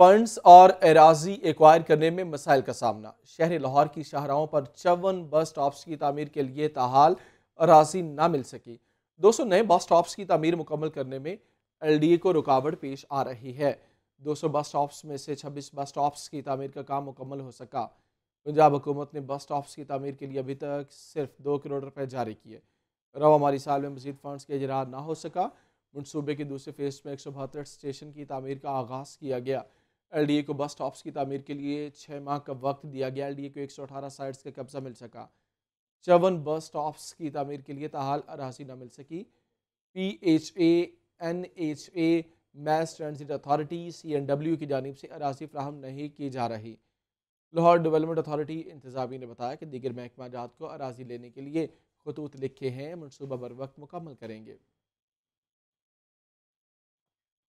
funds और एराजी acquire करने में मसाइल का सामना शहर लाहौर की शाहराहों पर चौवन बस स्टॉप्स की तमीर के लिए ताहाल राशि ना मिल सकी दो सौ नए बस स्टॉप्स की तमीर मुकम्मल करने में एल डी ए को रुकावट पेश आ रही है दो सौ बस स्टॉप्स में से छब्बीस बस स्टॉप्स की तमीर का काम मुकम्मल हो सका पंजाब हुकूमत ने बस स्टॉप्स की तमीर के लिए अभी तक सिर्फ दो करोड़ रुपए जारी किए रवामारी साल में मजीद फंड्स के इजरा ना हो सका मनसूबे के दूसरे फेज में एक सौ बहत्तर स्टेशन की तमीर का आगाज़ किया गया एलडीए को बस स्टॉप्स की तमीर के लिए छः माह का वक्त दिया गया एलडीए को 118 साइट्स का कब्जा मिल सका चौवन बस स्टॉप्स की तमीर के लिए तहाल अरासी न मिल सकी P H A N H A mass transit authority C N W की जानब से अरासी फ्राहम नहीं की जा रही लाहौर डेवलपमेंट अथॉरिटी इंतजामी ने बताया कि दीगर महकमा को अराजी लेने के लिए खतूत लिखे हैं मनसूबा बर वक्त मुकम्मल करेंगे